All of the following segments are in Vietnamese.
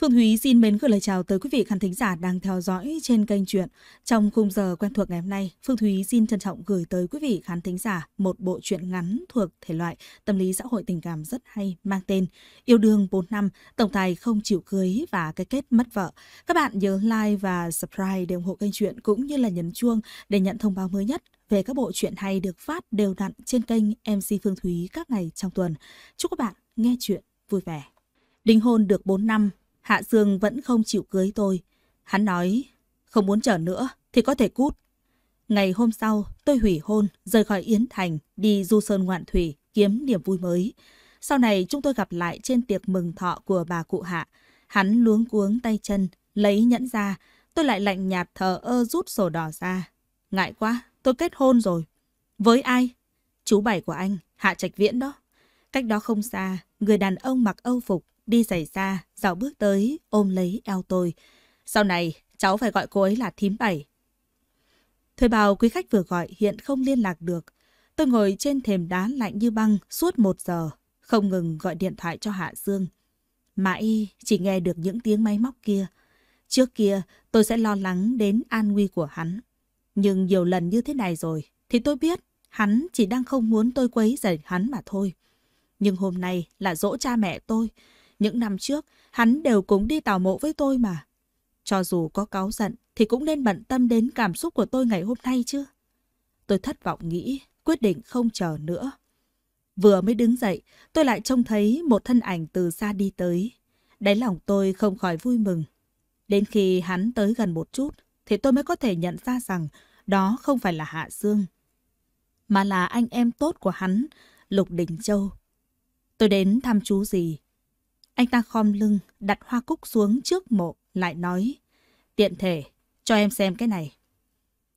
Phương Thúy xin mến gửi lời chào tới quý vị khán thính giả đang theo dõi trên kênh truyện. Trong khung giờ quen thuộc ngày hôm nay, Phương Thúy xin trân trọng gửi tới quý vị khán thính giả một bộ truyện ngắn thuộc thể loại tâm lý xã hội tình cảm rất hay mang tên Yêu đương 4 năm, tổng tài không chịu cưới và cái kết mất vợ. Các bạn nhớ like và subscribe để ủng hộ kênh truyện cũng như là nhấn chuông để nhận thông báo mới nhất về các bộ truyện hay được phát đều đặn trên kênh MC Phương Thúy các ngày trong tuần. Chúc các bạn nghe truyện vui vẻ. Đính hôn được 4 năm, Hạ Dương vẫn không chịu cưới tôi. Hắn nói, không muốn chờ nữa thì có thể cút. Ngày hôm sau, tôi hủy hôn, rời khỏi Yến Thành, đi du sơn ngoạn thủy, kiếm niềm vui mới. Sau này chúng tôi gặp lại trên tiệc mừng thọ của bà cụ Hạ. Hắn luống cuống tay chân, lấy nhẫn ra, tôi lại lạnh nhạt thờ ơ rút sổ đỏ ra. Ngại quá, tôi kết hôn rồi. Với ai? Chú bảy của anh, Hạ Trạch Viễn đó. Cách đó không xa, người đàn ông mặc âu phục, đi giày ra, dạo bước tới, ôm lấy eo tôi. Sau này, cháu phải gọi cô ấy là thím bảy. Thuê bao quý khách vừa gọi hiện không liên lạc được. Tôi ngồi trên thềm đá lạnh như băng suốt một giờ, không ngừng gọi điện thoại cho Hạ Dương. Mãi chỉ nghe được những tiếng máy móc kia. Trước kia tôi sẽ lo lắng đến an nguy của hắn. Nhưng nhiều lần như thế này rồi thì tôi biết hắn chỉ đang không muốn tôi quấy rầy hắn mà thôi. Nhưng hôm nay là dỗ cha mẹ tôi. Những năm trước, hắn đều cùng đi tào mộ với tôi mà. Cho dù có cáu giận thì cũng nên bận tâm đến cảm xúc của tôi ngày hôm nay chứ. Tôi thất vọng nghĩ, quyết định không chờ nữa. Vừa mới đứng dậy, tôi lại trông thấy một thân ảnh từ xa đi tới. Đáy lòng tôi không khỏi vui mừng. Đến khi hắn tới gần một chút, thì tôi mới có thể nhận ra rằng đó không phải là Hạ Dương, mà là anh em tốt của hắn, Lục Đình Châu. Tôi đến thăm chú gì anh ta khom lưng, đặt hoa cúc xuống trước mộ, lại nói. Tiện thể, cho em xem cái này.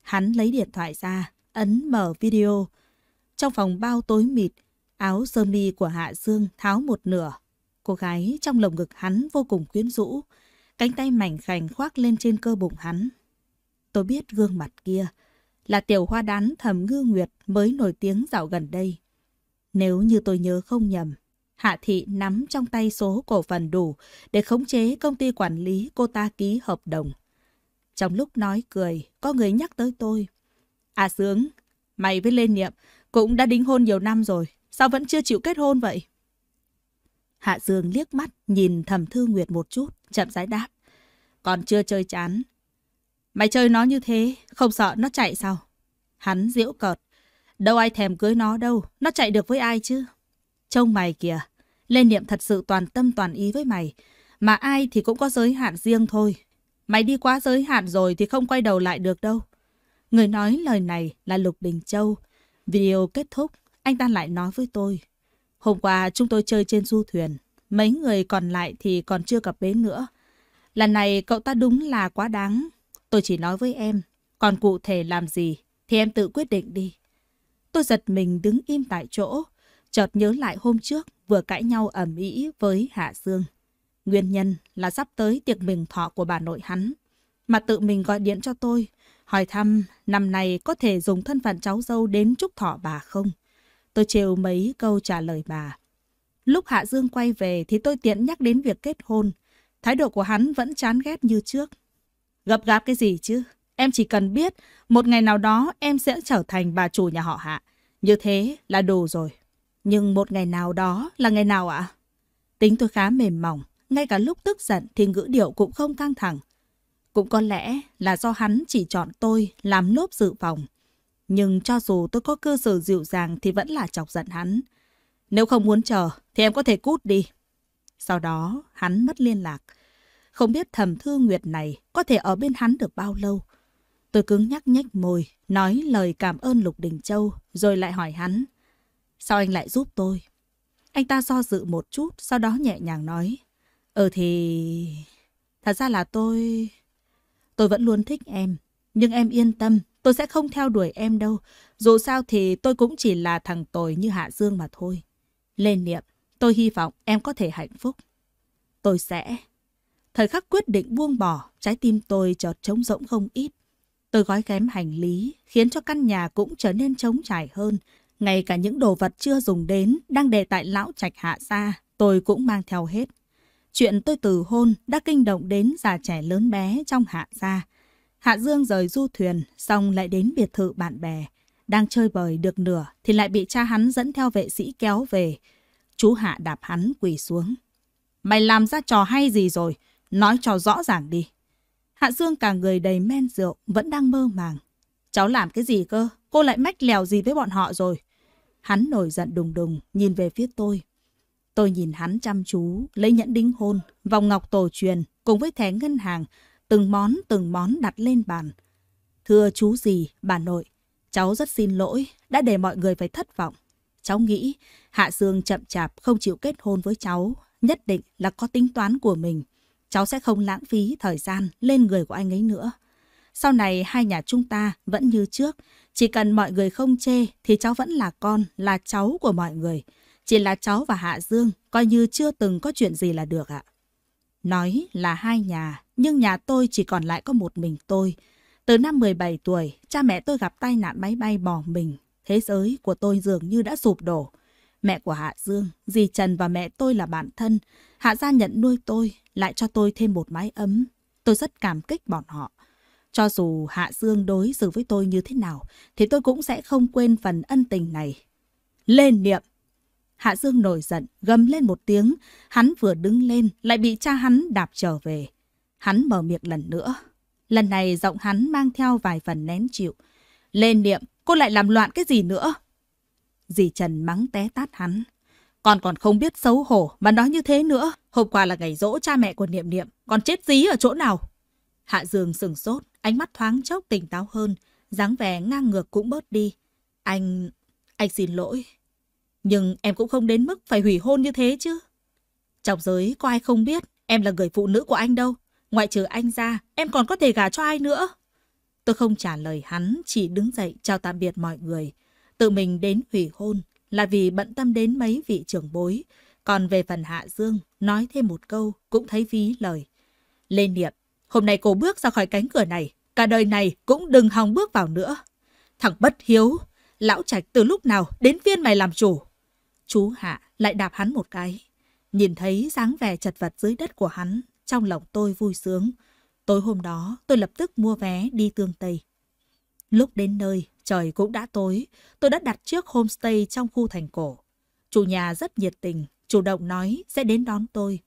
Hắn lấy điện thoại ra, ấn mở video. Trong phòng bao tối mịt, áo sơ mi của Hạ Dương tháo một nửa. Cô gái trong lồng ngực hắn vô cùng quyến rũ, cánh tay mảnh khảnh khoác lên trên cơ bụng hắn. Tôi biết gương mặt kia là tiểu hoa đán thầm ngư nguyệt mới nổi tiếng dạo gần đây. Nếu như tôi nhớ không nhầm, Hạ Thị nắm trong tay số cổ phần đủ để khống chế công ty quản lý cô ta ký hợp đồng. Trong lúc nói cười, có người nhắc tới tôi. À Sướng, mày với Lê Niệm cũng đã đính hôn nhiều năm rồi, sao vẫn chưa chịu kết hôn vậy? Hạ Dương liếc mắt nhìn thầm Thư Nguyệt một chút, chậm rãi đáp. Còn chưa chơi chán. Mày chơi nó như thế, không sợ nó chạy sao? Hắn giễu cợt. Đâu ai thèm cưới nó đâu, nó chạy được với ai chứ? Trông mày kìa, Lê Niệm thật sự toàn tâm toàn ý với mày. Mà ai thì cũng có giới hạn riêng thôi. Mày đi quá giới hạn rồi thì không quay đầu lại được đâu. Người nói lời này là Lục đình Châu. Video kết thúc, anh ta lại nói với tôi. Hôm qua chúng tôi chơi trên du thuyền. Mấy người còn lại thì còn chưa cập bến nữa. Lần này cậu ta đúng là quá đáng. Tôi chỉ nói với em. Còn cụ thể làm gì thì em tự quyết định đi. Tôi giật mình đứng im tại chỗ chợt nhớ lại hôm trước vừa cãi nhau ầm ĩ với Hạ Dương. Nguyên nhân là sắp tới tiệc mừng thọ của bà nội hắn, mà tự mình gọi điện cho tôi, hỏi thăm năm nay có thể dùng thân phận cháu dâu đến chúc thọ bà không. Tôi trêu mấy câu trả lời bà. Lúc Hạ Dương quay về thì tôi tiện nhắc đến việc kết hôn. Thái độ của hắn vẫn chán ghét như trước. Gặp gáp cái gì chứ? Em chỉ cần biết một ngày nào đó em sẽ trở thành bà chủ nhà họ Hạ. Như thế là đủ rồi. Nhưng một ngày nào đó là ngày nào ạ? Tính tôi khá mềm mỏng, ngay cả lúc tức giận thì ngữ điệu cũng không căng thẳng. Cũng có lẽ là do hắn chỉ chọn tôi làm lốp dự phòng. Nhưng cho dù tôi có cơ sở dịu dàng thì vẫn là chọc giận hắn. Nếu không muốn chờ thì em có thể cút đi. Sau đó hắn mất liên lạc. Không biết thầm thư nguyệt này có thể ở bên hắn được bao lâu. Tôi cứng nhắc nhách môi, nói lời cảm ơn Lục Đình Châu rồi lại hỏi hắn. Sao anh lại giúp tôi? Anh ta do dự một chút, sau đó nhẹ nhàng nói. Ờ thì... Thật ra là tôi... Tôi vẫn luôn thích em. Nhưng em yên tâm, tôi sẽ không theo đuổi em đâu. Dù sao thì tôi cũng chỉ là thằng tồi như Hạ Dương mà thôi. Lên niệm, tôi hy vọng em có thể hạnh phúc. Tôi sẽ... Thời khắc quyết định buông bỏ, trái tim tôi chợt trống rỗng không ít. Tôi gói ghém hành lý, khiến cho căn nhà cũng trở nên trống trải hơn, ngay cả những đồ vật chưa dùng đến đang để tại lão trạch hạ ra, tôi cũng mang theo hết. Chuyện tôi từ hôn đã kinh động đến già trẻ lớn bé trong hạ gia. Hạ Dương rời du thuyền, xong lại đến biệt thự bạn bè. Đang chơi bời được nửa thì lại bị cha hắn dẫn theo vệ sĩ kéo về. Chú Hạ đạp hắn quỳ xuống. Mày làm ra trò hay gì rồi? Nói cho rõ ràng đi. Hạ Dương cả người đầy men rượu, vẫn đang mơ màng. Cháu làm cái gì cơ? Cô lại mách lèo gì với bọn họ rồi? Hắn nổi giận đùng đùng, nhìn về phía tôi. Tôi nhìn hắn chăm chú, lấy nhẫn đính hôn, vòng ngọc tổ truyền, cùng với thẻ ngân hàng, từng món từng món đặt lên bàn. Thưa chú gì, bà nội, cháu rất xin lỗi, đã để mọi người phải thất vọng. Cháu nghĩ Hạ Dương chậm chạp không chịu kết hôn với cháu, nhất định là có tính toán của mình. Cháu sẽ không lãng phí thời gian lên người của anh ấy nữa. Sau này hai nhà chúng ta vẫn như trước, chỉ cần mọi người không chê thì cháu vẫn là con, là cháu của mọi người. Chỉ là cháu và Hạ Dương coi như chưa từng có chuyện gì là được ạ. Nói là hai nhà, nhưng nhà tôi chỉ còn lại có một mình tôi. Từ năm 17 tuổi, cha mẹ tôi gặp tai nạn máy bay bỏ mình. Thế giới của tôi dường như đã sụp đổ. Mẹ của Hạ Dương, dì Trần và mẹ tôi là bạn thân. Hạ gia nhận nuôi tôi, lại cho tôi thêm một mái ấm. Tôi rất cảm kích bọn họ. Cho dù Hạ Dương đối xử với tôi như thế nào, thì tôi cũng sẽ không quên phần ân tình này. Lên niệm! Hạ Dương nổi giận, gầm lên một tiếng. Hắn vừa đứng lên, lại bị cha hắn đạp trở về. Hắn mở miệng lần nữa. Lần này giọng hắn mang theo vài phần nén chịu. Lên niệm, cô lại làm loạn cái gì nữa? Dì Trần mắng té tát hắn. Con còn không biết xấu hổ mà nói như thế nữa. Hôm qua là ngày dỗ cha mẹ của Niệm Niệm, con chết dí ở chỗ nào? Hạ Dương sừng sốt, ánh mắt thoáng chốc tỉnh táo hơn, dáng vẻ ngang ngược cũng bớt đi. Anh... anh xin lỗi. Nhưng em cũng không đến mức phải hủy hôn như thế chứ. Trong giới có ai không biết em là người phụ nữ của anh đâu. Ngoại trừ anh ra, em còn có thể gả cho ai nữa. Tôi không trả lời hắn, chỉ đứng dậy chào tạm biệt mọi người. Tự mình đến hủy hôn là vì bận tâm đến mấy vị trưởng bối. Còn về phần Hạ Dương, nói thêm một câu cũng thấy phí lời. Lê Niệm Hôm nay cô bước ra khỏi cánh cửa này, cả đời này cũng đừng hòng bước vào nữa. Thằng bất hiếu, lão trạch từ lúc nào đến viên mày làm chủ. Chú Hạ lại đạp hắn một cái. Nhìn thấy dáng vẻ chật vật dưới đất của hắn, trong lòng tôi vui sướng. Tối hôm đó, tôi lập tức mua vé đi tương Tây. Lúc đến nơi, trời cũng đã tối, tôi đã đặt trước homestay trong khu thành cổ. Chủ nhà rất nhiệt tình, chủ động nói sẽ đến đón tôi.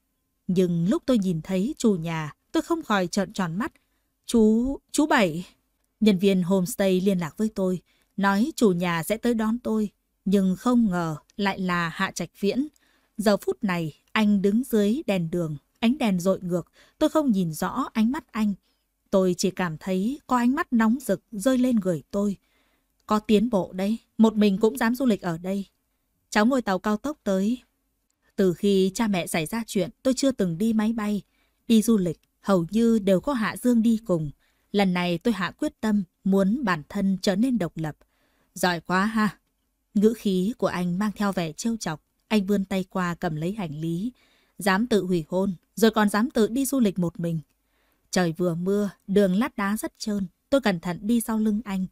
Nhưng lúc tôi nhìn thấy chủ nhà, Tôi không khỏi trợn tròn mắt. Chú, chú Bảy. Nhân viên homestay liên lạc với tôi, nói chủ nhà sẽ tới đón tôi. Nhưng không ngờ lại là Hạ Trạch Viễn. Giờ phút này, anh đứng dưới đèn đường, ánh đèn dội ngược. Tôi không nhìn rõ ánh mắt anh. Tôi chỉ cảm thấy có ánh mắt nóng rực rơi lên người tôi. Có tiến bộ đây một mình cũng dám du lịch ở đây. Cháu ngồi tàu cao tốc tới. Từ khi cha mẹ xảy ra chuyện, tôi chưa từng đi máy bay, đi du lịch hầu như đều có Hạ Dương đi cùng. Lần này tôi hạ quyết tâm muốn bản thân trở nên độc lập. Giỏi quá ha. Ngữ khí của anh mang theo vẻ trêu chọc, anh vươn tay qua cầm lấy hành lý. Dám tự hủy hôn, rồi còn dám tự đi du lịch một mình. Trời vừa mưa, đường lát đá rất trơn, tôi cẩn thận đi sau lưng anh.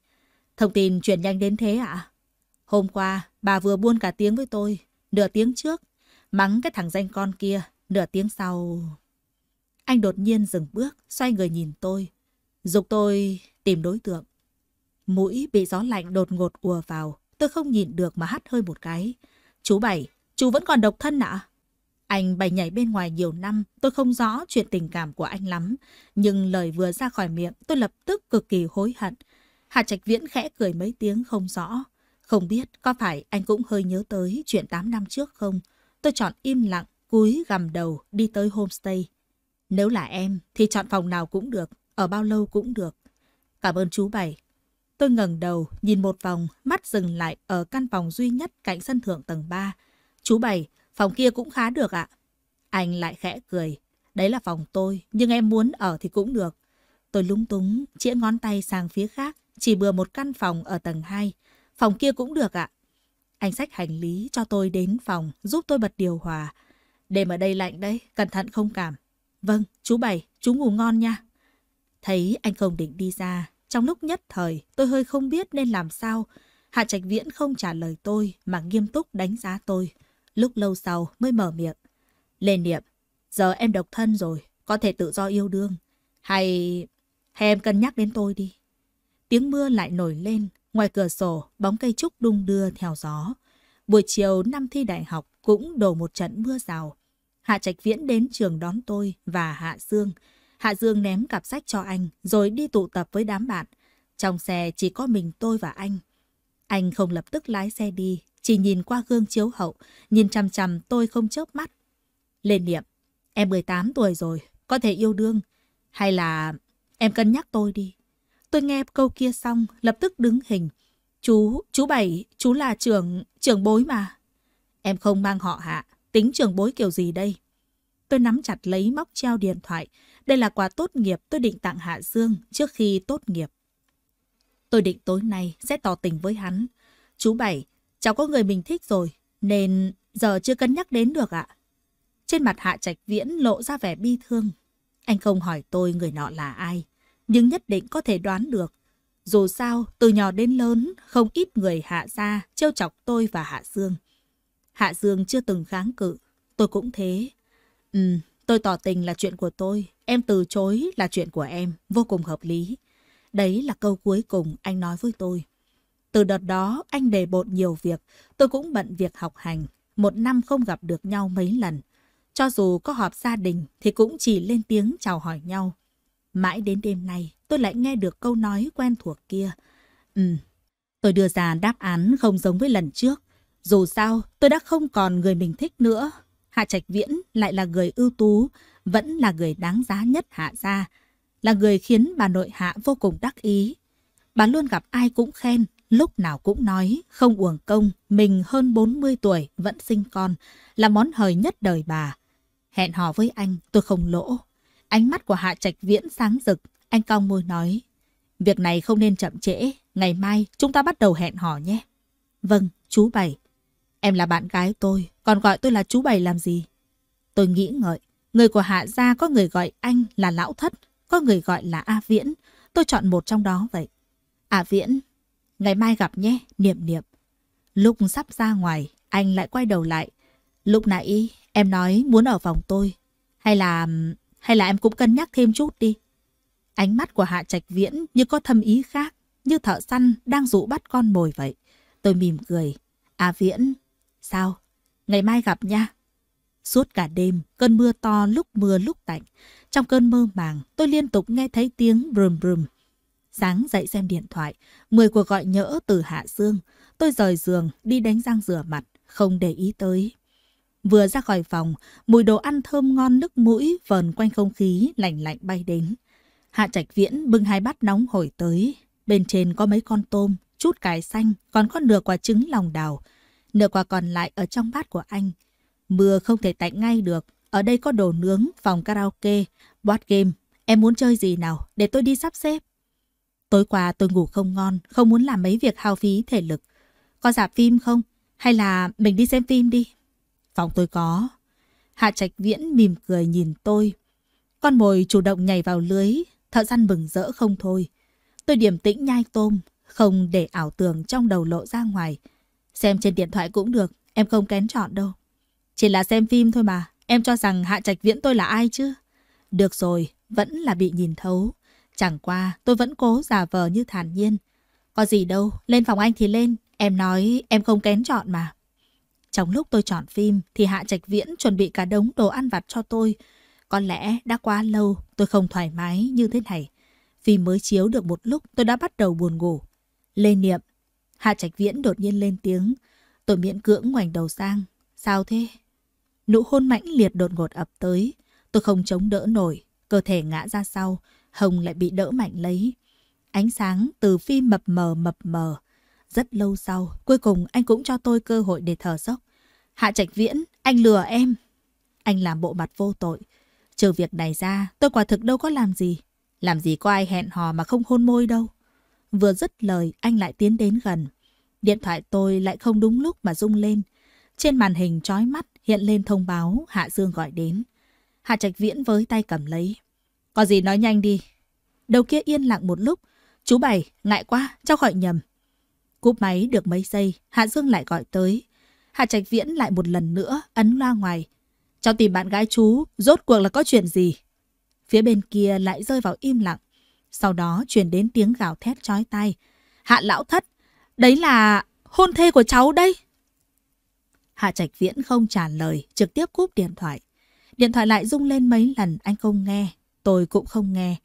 Thông tin chuyển nhanh đến thế ạ? À? Hôm qua, bà vừa buôn cả tiếng với tôi, nửa tiếng trước, mắng cái thằng danh con kia, nửa tiếng sau... Anh đột nhiên dừng bước, xoay người nhìn tôi. Dục tôi tìm đối tượng. Mũi bị gió lạnh đột ngột ùa vào. Tôi không nhìn được mà hắt hơi một cái. Chú Bảy, chú vẫn còn độc thân ạ? Anh bày nhảy bên ngoài nhiều năm, tôi không rõ chuyện tình cảm của anh lắm. Nhưng lời vừa ra khỏi miệng, tôi lập tức cực kỳ hối hận. hà Trạch Viễn khẽ cười mấy tiếng không rõ. Không biết có phải anh cũng hơi nhớ tới chuyện 8 năm trước không? Tôi chọn im lặng, cúi gằm đầu đi tới homestay nếu là em thì chọn phòng nào cũng được, ở bao lâu cũng được. Cảm ơn chú Bảy. Tôi ngẩng đầu, nhìn một vòng, mắt dừng lại ở căn phòng duy nhất cạnh sân thượng tầng 3. Chú Bảy, phòng kia cũng khá được ạ. Anh lại khẽ cười. Đấy là phòng tôi, nhưng em muốn ở thì cũng được. Tôi lúng túng, chĩa ngón tay sang phía khác, chỉ bừa một căn phòng ở tầng 2. Phòng kia cũng được ạ. Anh xách hành lý cho tôi đến phòng, giúp tôi bật điều hòa. Đêm ở đây lạnh đấy, cẩn thận không cảm. Vâng, chú Bảy, chú ngủ ngon nha. Thấy anh không định đi ra, trong lúc nhất thời tôi hơi không biết nên làm sao. Hạ Trạch Viễn không trả lời tôi mà nghiêm túc đánh giá tôi. Lúc lâu sau mới mở miệng. Lê Niệm, giờ em độc thân rồi, có thể tự do yêu đương. Hay... hay em cân nhắc đến tôi đi. Tiếng mưa lại nổi lên, ngoài cửa sổ bóng cây trúc đung đưa theo gió. Buổi chiều năm thi đại học cũng đổ một trận mưa rào. Hạ Trạch Viễn đến trường đón tôi và Hạ Dương. Hạ Dương ném cặp sách cho anh rồi đi tụ tập với đám bạn. Trong xe chỉ có mình tôi và anh. Anh không lập tức lái xe đi, chỉ nhìn qua gương chiếu hậu, nhìn chằm chằm tôi không chớp mắt. Lên niệm, em 18 tuổi rồi, có thể yêu đương. Hay là em cân nhắc tôi đi. Tôi nghe câu kia xong, lập tức đứng hình. Chú, chú Bảy, chú là trưởng, trưởng bối mà. Em không mang họ hạ, tính trường bối kiểu gì đây? Tôi nắm chặt lấy móc treo điện thoại. Đây là quà tốt nghiệp tôi định tặng Hạ Dương trước khi tốt nghiệp. Tôi định tối nay sẽ tỏ tình với hắn. Chú Bảy, cháu có người mình thích rồi, nên giờ chưa cân nhắc đến được ạ. Trên mặt Hạ Trạch Viễn lộ ra vẻ bi thương. Anh không hỏi tôi người nọ là ai, nhưng nhất định có thể đoán được. Dù sao, từ nhỏ đến lớn, không ít người hạ ra trêu chọc tôi và Hạ Dương. Hạ Dương chưa từng kháng cự. Tôi cũng thế. Ừ, tôi tỏ tình là chuyện của tôi. Em từ chối là chuyện của em. Vô cùng hợp lý. Đấy là câu cuối cùng anh nói với tôi. Từ đợt đó, anh đề bộn nhiều việc. Tôi cũng bận việc học hành. Một năm không gặp được nhau mấy lần. Cho dù có họp gia đình thì cũng chỉ lên tiếng chào hỏi nhau. Mãi đến đêm nay, tôi lại nghe được câu nói quen thuộc kia. Ừ, tôi đưa ra đáp án không giống với lần trước. Dù sao, tôi đã không còn người mình thích nữa. Hạ Trạch Viễn lại là người ưu tú, vẫn là người đáng giá nhất Hạ gia, là người khiến bà nội Hạ vô cùng đắc ý. Bà luôn gặp ai cũng khen, lúc nào cũng nói, không uổng công, mình hơn 40 tuổi vẫn sinh con, là món hời nhất đời bà. Hẹn hò với anh, tôi không lỗ. Ánh mắt của Hạ Trạch Viễn sáng rực, anh cong môi nói, việc này không nên chậm trễ, ngày mai chúng ta bắt đầu hẹn hò nhé. Vâng, chú Bảy. Em là bạn gái tôi, còn gọi tôi là chú Bảy làm gì? Tôi nghĩ ngợi, người của Hạ Gia có người gọi anh là Lão Thất, có người gọi là A Viễn. Tôi chọn một trong đó vậy. A Viễn, ngày mai gặp nhé, niệm niệm. Lúc sắp ra ngoài, anh lại quay đầu lại. Lúc nãy em nói muốn ở phòng tôi. Hay là... hay là em cũng cân nhắc thêm chút đi. Ánh mắt của Hạ Trạch Viễn như có thâm ý khác, như thợ săn đang dụ bắt con mồi vậy. Tôi mỉm cười. A à, Viễn, Sao? Ngày mai gặp nha. Suốt cả đêm, cơn mưa to lúc mưa lúc tạnh. Trong cơn mơ màng, tôi liên tục nghe thấy tiếng brum brum. Sáng dậy xem điện thoại, 10 cuộc gọi nhỡ từ Hạ Dương. Tôi rời giường, đi đánh răng rửa mặt, không để ý tới. Vừa ra khỏi phòng, mùi đồ ăn thơm ngon nước mũi vờn quanh không khí lạnh lạnh bay đến. Hạ Trạch Viễn bưng hai bát nóng hổi tới. Bên trên có mấy con tôm, chút cải xanh, còn có nửa quả trứng lòng đào nửa quả còn lại ở trong bát của anh. Mưa không thể tạnh ngay được, ở đây có đồ nướng, phòng karaoke, board game. Em muốn chơi gì nào, để tôi đi sắp xếp. Tối qua tôi ngủ không ngon, không muốn làm mấy việc hao phí thể lực. Có dạp phim không? Hay là mình đi xem phim đi? Phòng tôi có. Hạ Trạch Viễn mỉm cười nhìn tôi. Con mồi chủ động nhảy vào lưới, thợ săn bừng rỡ không thôi. Tôi điềm tĩnh nhai tôm, không để ảo tưởng trong đầu lộ ra ngoài. Xem trên điện thoại cũng được, em không kén chọn đâu. Chỉ là xem phim thôi mà, em cho rằng Hạ Trạch Viễn tôi là ai chứ? Được rồi, vẫn là bị nhìn thấu. Chẳng qua, tôi vẫn cố giả vờ như thản nhiên. Có gì đâu, lên phòng anh thì lên, em nói em không kén chọn mà. Trong lúc tôi chọn phim thì Hạ Trạch Viễn chuẩn bị cả đống đồ ăn vặt cho tôi. Có lẽ đã quá lâu tôi không thoải mái như thế này. Phim mới chiếu được một lúc tôi đã bắt đầu buồn ngủ. Lê Niệm Hạ Trạch Viễn đột nhiên lên tiếng. Tôi miễn cưỡng ngoảnh đầu sang. Sao thế? Nụ hôn mãnh liệt đột ngột ập tới. Tôi không chống đỡ nổi. Cơ thể ngã ra sau. Hồng lại bị đỡ mạnh lấy. Ánh sáng từ phi mập mờ mập mờ. Rất lâu sau, cuối cùng anh cũng cho tôi cơ hội để thở dốc. Hạ Trạch Viễn, anh lừa em. Anh làm bộ mặt vô tội. Trừ việc này ra, tôi quả thực đâu có làm gì. Làm gì có ai hẹn hò mà không hôn môi đâu. Vừa dứt lời, anh lại tiến đến gần. Điện thoại tôi lại không đúng lúc mà rung lên. Trên màn hình trói mắt hiện lên thông báo Hạ Dương gọi đến. Hạ Trạch Viễn với tay cầm lấy. Có gì nói nhanh đi. Đầu kia yên lặng một lúc. Chú Bảy, ngại quá, cháu gọi nhầm. Cúp máy được mấy giây, Hạ Dương lại gọi tới. Hạ Trạch Viễn lại một lần nữa ấn loa ngoài. Cháu tìm bạn gái chú, rốt cuộc là có chuyện gì? Phía bên kia lại rơi vào im lặng. Sau đó truyền đến tiếng gào thét chói tai. Hạ lão thất, Đấy là hôn thê của cháu đây. Hạ Trạch Viễn không trả lời, trực tiếp cúp điện thoại. Điện thoại lại rung lên mấy lần anh không nghe, tôi cũng không nghe.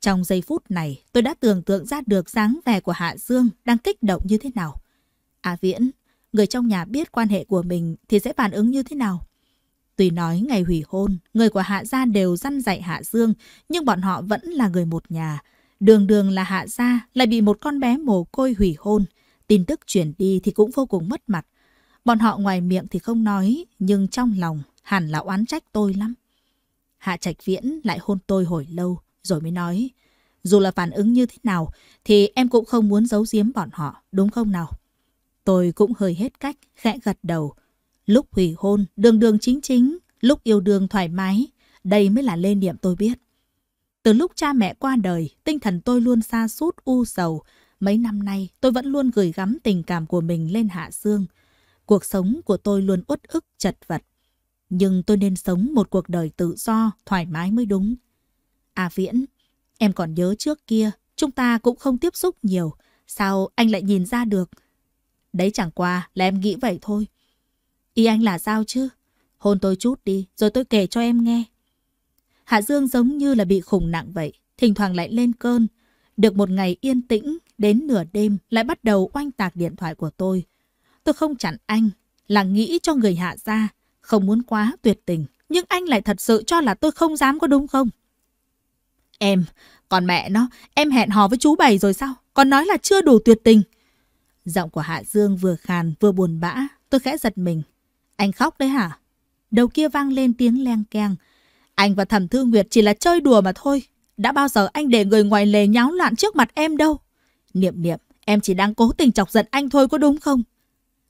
Trong giây phút này, tôi đã tưởng tượng ra được dáng vẻ của Hạ Dương đang kích động như thế nào. À Viễn, người trong nhà biết quan hệ của mình thì sẽ phản ứng như thế nào? Tùy nói ngày hủy hôn, người của Hạ Gia đều dăn dạy Hạ Dương, nhưng bọn họ vẫn là người một nhà. Đường đường là Hạ Gia, lại bị một con bé mồ côi hủy hôn. Tin tức chuyển đi thì cũng vô cùng mất mặt. Bọn họ ngoài miệng thì không nói, nhưng trong lòng hẳn là oán trách tôi lắm. Hạ Trạch Viễn lại hôn tôi hồi lâu, rồi mới nói, dù là phản ứng như thế nào thì em cũng không muốn giấu giếm bọn họ, đúng không nào? Tôi cũng hơi hết cách, khẽ gật đầu. Lúc hủy hôn, đường đường chính chính, lúc yêu đương thoải mái, đây mới là lên điểm tôi biết. Từ lúc cha mẹ qua đời, tinh thần tôi luôn xa sút u sầu, Mấy năm nay tôi vẫn luôn gửi gắm tình cảm của mình lên Hạ Dương. Cuộc sống của tôi luôn uất ức chật vật. Nhưng tôi nên sống một cuộc đời tự do, thoải mái mới đúng. À Viễn, em còn nhớ trước kia chúng ta cũng không tiếp xúc nhiều. Sao anh lại nhìn ra được? Đấy chẳng qua là em nghĩ vậy thôi. Ý anh là sao chứ? Hôn tôi chút đi, rồi tôi kể cho em nghe. Hạ Dương giống như là bị khủng nặng vậy, thỉnh thoảng lại lên cơn. Được một ngày yên tĩnh, Đến nửa đêm lại bắt đầu oanh tạc điện thoại của tôi. Tôi không chặn anh, là nghĩ cho người hạ ra, không muốn quá tuyệt tình. Nhưng anh lại thật sự cho là tôi không dám có đúng không? Em, còn mẹ nó, em hẹn hò với chú Bảy rồi sao? Còn nói là chưa đủ tuyệt tình. Giọng của Hạ Dương vừa khàn vừa buồn bã, tôi khẽ giật mình. Anh khóc đấy hả? Đầu kia vang lên tiếng leng keng. Anh và thẩm thư Nguyệt chỉ là chơi đùa mà thôi. Đã bao giờ anh để người ngoài lề nháo loạn trước mặt em đâu. Niệm niệm, em chỉ đang cố tình chọc giận anh thôi có đúng không?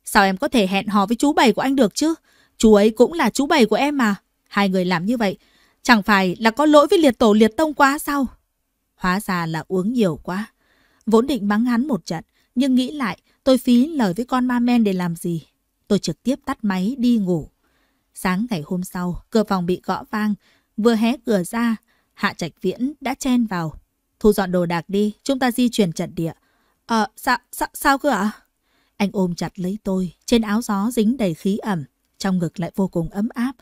Sao em có thể hẹn hò với chú bảy của anh được chứ? Chú ấy cũng là chú bảy của em mà. Hai người làm như vậy, chẳng phải là có lỗi với liệt tổ liệt tông quá sao? Hóa ra là uống nhiều quá. Vốn định mắng hắn một trận, nhưng nghĩ lại tôi phí lời với con ma men để làm gì. Tôi trực tiếp tắt máy đi ngủ. Sáng ngày hôm sau, cửa phòng bị gõ vang. Vừa hé cửa ra, Hạ Trạch Viễn đã chen vào, Thu dọn đồ đạc đi, chúng ta di chuyển trận địa. Ờ, à, sao, sao, sao cơ ạ? Anh ôm chặt lấy tôi, trên áo gió dính đầy khí ẩm, trong ngực lại vô cùng ấm áp.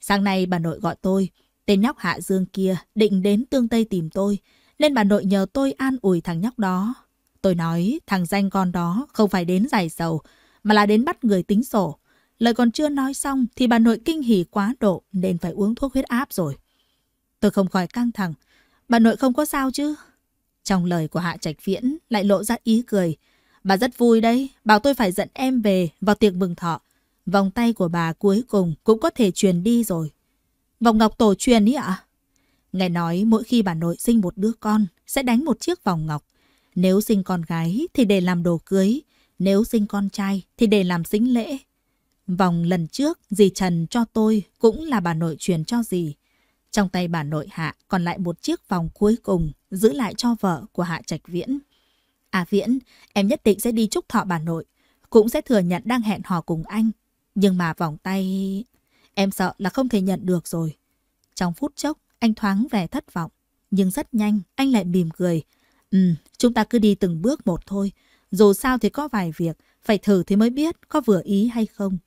Sáng nay bà nội gọi tôi, tên nhóc Hạ Dương kia định đến Tương Tây tìm tôi, nên bà nội nhờ tôi an ủi thằng nhóc đó. Tôi nói thằng danh con đó không phải đến giải sầu, mà là đến bắt người tính sổ. Lời còn chưa nói xong thì bà nội kinh hỉ quá độ nên phải uống thuốc huyết áp rồi. Tôi không khỏi căng thẳng, Bà nội không có sao chứ? Trong lời của Hạ Trạch Viễn lại lộ ra ý cười. Bà rất vui đấy, bảo tôi phải dẫn em về vào tiệc mừng thọ. Vòng tay của bà cuối cùng cũng có thể truyền đi rồi. Vòng ngọc tổ truyền ý ạ? Nghe nói mỗi khi bà nội sinh một đứa con sẽ đánh một chiếc vòng ngọc. Nếu sinh con gái thì để làm đồ cưới, nếu sinh con trai thì để làm sính lễ. Vòng lần trước dì Trần cho tôi cũng là bà nội truyền cho dì. Trong tay bà nội Hạ còn lại một chiếc vòng cuối cùng giữ lại cho vợ của Hạ Trạch Viễn. À Viễn, em nhất định sẽ đi chúc thọ bà nội, cũng sẽ thừa nhận đang hẹn hò cùng anh. Nhưng mà vòng tay... Em sợ là không thể nhận được rồi. Trong phút chốc, anh thoáng vẻ thất vọng. Nhưng rất nhanh, anh lại mỉm cười. Ừ, chúng ta cứ đi từng bước một thôi. Dù sao thì có vài việc, phải thử thì mới biết có vừa ý hay không.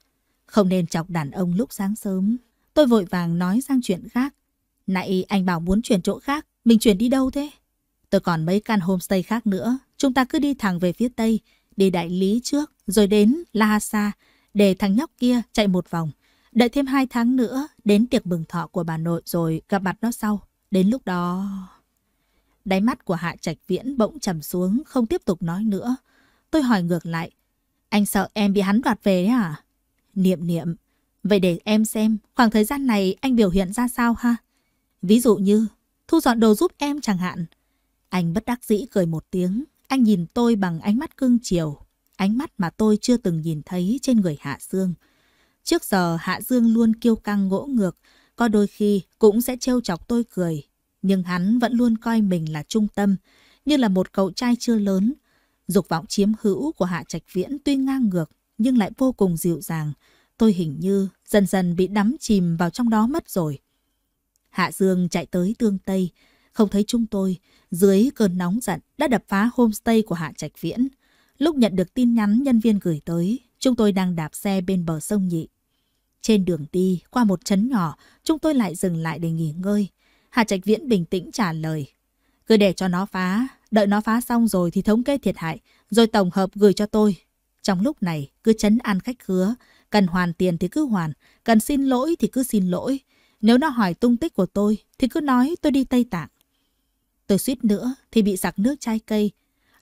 Không nên chọc đàn ông lúc sáng sớm. Tôi vội vàng nói sang chuyện khác. Nãy anh bảo muốn chuyển chỗ khác, mình chuyển đi đâu thế? Tôi còn mấy căn homestay khác nữa, chúng ta cứ đi thẳng về phía Tây, đi đại lý trước, rồi đến Lhasa, để thằng nhóc kia chạy một vòng. Đợi thêm hai tháng nữa, đến tiệc mừng thọ của bà nội rồi gặp mặt nó sau. Đến lúc đó... Đáy mắt của Hạ Trạch Viễn bỗng trầm xuống, không tiếp tục nói nữa. Tôi hỏi ngược lại, anh sợ em bị hắn đoạt về đấy à? Niệm niệm, vậy để em xem khoảng thời gian này anh biểu hiện ra sao ha? Ví dụ như, thu dọn đồ giúp em chẳng hạn. Anh bất đắc dĩ cười một tiếng, anh nhìn tôi bằng ánh mắt cưng chiều, ánh mắt mà tôi chưa từng nhìn thấy trên người Hạ Dương. Trước giờ Hạ Dương luôn kiêu căng ngỗ ngược, có đôi khi cũng sẽ trêu chọc tôi cười, nhưng hắn vẫn luôn coi mình là trung tâm, như là một cậu trai chưa lớn. Dục vọng chiếm hữu của Hạ Trạch Viễn tuy ngang ngược nhưng lại vô cùng dịu dàng. Tôi hình như dần dần bị đắm chìm vào trong đó mất rồi. Hạ Dương chạy tới tương Tây, không thấy chúng tôi, dưới cơn nóng giận đã đập phá homestay của Hạ Trạch Viễn. Lúc nhận được tin nhắn nhân viên gửi tới, chúng tôi đang đạp xe bên bờ sông Nhị. Trên đường đi, qua một trấn nhỏ, chúng tôi lại dừng lại để nghỉ ngơi. Hạ Trạch Viễn bình tĩnh trả lời. Cứ để cho nó phá, đợi nó phá xong rồi thì thống kê thiệt hại, rồi tổng hợp gửi cho tôi. Trong lúc này, cứ chấn an khách khứa, cần hoàn tiền thì cứ hoàn, cần xin lỗi thì cứ xin lỗi. Nếu nó hỏi tung tích của tôi thì cứ nói tôi đi Tây Tạng. Tôi suýt nữa thì bị giặc nước chai cây.